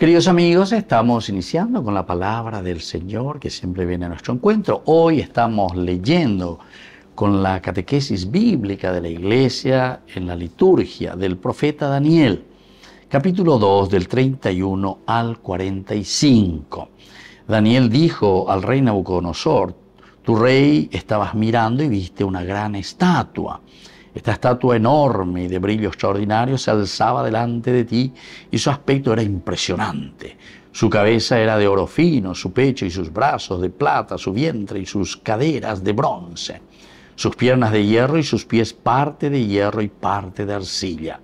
Queridos amigos, estamos iniciando con la palabra del Señor que siempre viene a nuestro encuentro. Hoy estamos leyendo con la catequesis bíblica de la iglesia en la liturgia del profeta Daniel, capítulo 2 del 31 al 45. Daniel dijo al rey Nabucodonosor, tu rey estabas mirando y viste una gran estatua esta estatua enorme y de brillo extraordinario se alzaba delante de ti y su aspecto era impresionante. Su cabeza era de oro fino, su pecho y sus brazos de plata, su vientre y sus caderas de bronce, sus piernas de hierro y sus pies parte de hierro y parte de arcilla.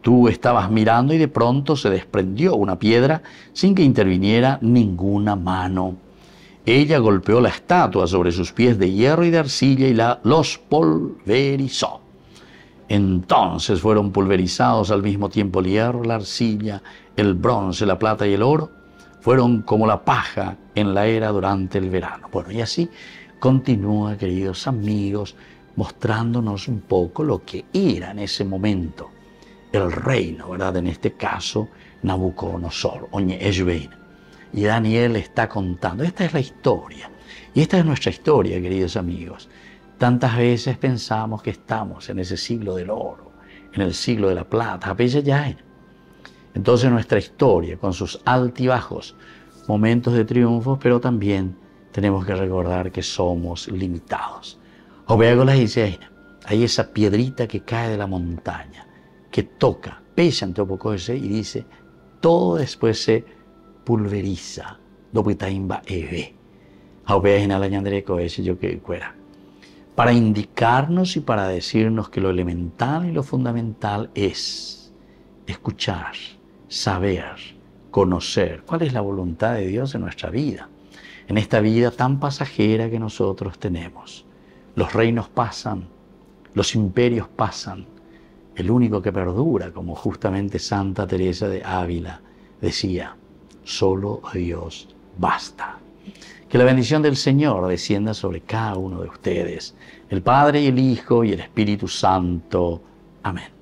Tú estabas mirando y de pronto se desprendió una piedra sin que interviniera ninguna mano. Ella golpeó la estatua sobre sus pies de hierro y de arcilla y la, los pulverizó. Entonces fueron pulverizados al mismo tiempo el hierro, la arcilla, el bronce, la plata y el oro. Fueron como la paja en la era durante el verano. Bueno, y así continúa, queridos amigos, mostrándonos un poco lo que era en ese momento el reino, ¿verdad? En este caso, Nabucodonosor, Oñe Y Daniel está contando, esta es la historia. Y esta es nuestra historia, queridos amigos. Tantas veces pensamos que estamos en ese siglo del oro, en el siglo de la plata, a ya Entonces nuestra historia, con sus altibajos, momentos de triunfo, pero también tenemos que recordar que somos limitados. las dice, hay esa piedrita que cae de la montaña, que toca, pesa ante ese y dice, todo después se pulveriza, dopo Ebe. Eh, a Obeagolas la yo que cuera para indicarnos y para decirnos que lo elemental y lo fundamental es escuchar, saber, conocer cuál es la voluntad de Dios en nuestra vida, en esta vida tan pasajera que nosotros tenemos. Los reinos pasan, los imperios pasan, el único que perdura, como justamente Santa Teresa de Ávila decía, solo Dios basta. Que la bendición del Señor descienda sobre cada uno de ustedes, el Padre y el Hijo y el Espíritu Santo. Amén.